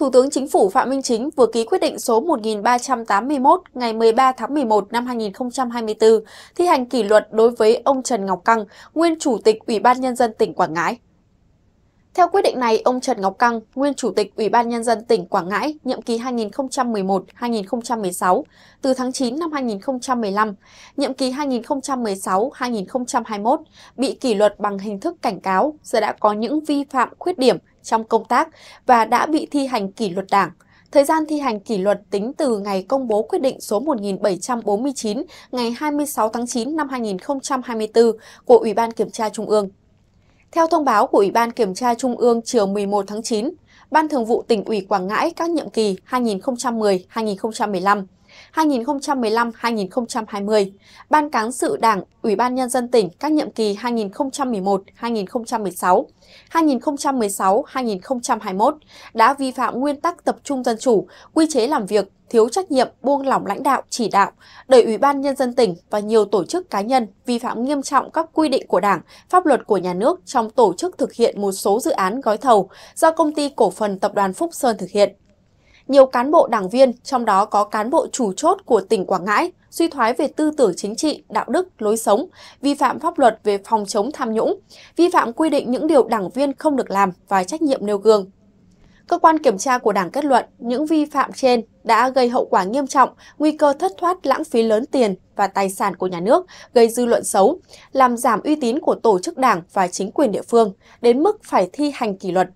Thủ tướng Chính phủ Phạm Minh Chính vừa ký quyết định số 1381 ngày 13 tháng 11 năm 2024 thi hành kỷ luật đối với ông Trần Ngọc Căng, nguyên Chủ tịch Ủy ban Nhân dân tỉnh Quảng Ngãi. Theo quyết định này, ông Trần Ngọc Căng, nguyên Chủ tịch Ủy ban Nhân dân tỉnh Quảng Ngãi, nhiệm kỳ 2011-2016, từ tháng 9 năm 2015, nhiệm kỳ 2016-2021, bị kỷ luật bằng hình thức cảnh cáo do đã có những vi phạm khuyết điểm trong công tác và đã bị thi hành kỷ luật đảng. Thời gian thi hành kỷ luật tính từ ngày công bố quyết định số 1749 ngày 26 tháng 9 năm 2024 của Ủy ban Kiểm tra Trung ương. Theo thông báo của Ủy ban Kiểm tra Trung ương chiều 11 tháng 9, Ban Thường vụ tỉnh ủy Quảng Ngãi các nhiệm kỳ 2010-2015, 2015-2020, Ban Cán sự Đảng, Ủy ban Nhân dân tỉnh các nhiệm kỳ 2011-2016, 2016-2021 đã vi phạm nguyên tắc tập trung dân chủ, quy chế làm việc, thiếu trách nhiệm buông lỏng lãnh đạo chỉ đạo, đẩy Ủy ban Nhân dân tỉnh và nhiều tổ chức cá nhân vi phạm nghiêm trọng các quy định của Đảng, pháp luật của nhà nước trong tổ chức thực hiện một số dự án gói thầu do Công ty Cổ phần Tập đoàn Phúc Sơn thực hiện nhiều cán bộ đảng viên, trong đó có cán bộ chủ chốt của tỉnh Quảng Ngãi, suy thoái về tư tưởng chính trị, đạo đức, lối sống, vi phạm pháp luật về phòng chống tham nhũng, vi phạm quy định những điều đảng viên không được làm và trách nhiệm nêu gương. Cơ quan kiểm tra của Đảng kết luận những vi phạm trên đã gây hậu quả nghiêm trọng, nguy cơ thất thoát lãng phí lớn tiền và tài sản của nhà nước, gây dư luận xấu, làm giảm uy tín của tổ chức Đảng và chính quyền địa phương, đến mức phải thi hành kỷ luật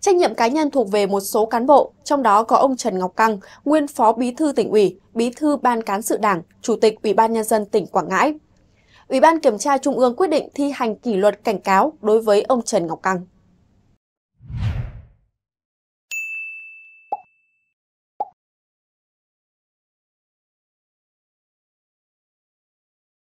Trách nhiệm cá nhân thuộc về một số cán bộ, trong đó có ông Trần Ngọc Căng, nguyên Phó Bí thư tỉnh ủy, Bí thư Ban cán sự Đảng, Chủ tịch Ủy ban nhân dân tỉnh Quảng Ngãi. Ủy ban kiểm tra Trung ương quyết định thi hành kỷ luật cảnh cáo đối với ông Trần Ngọc Căng.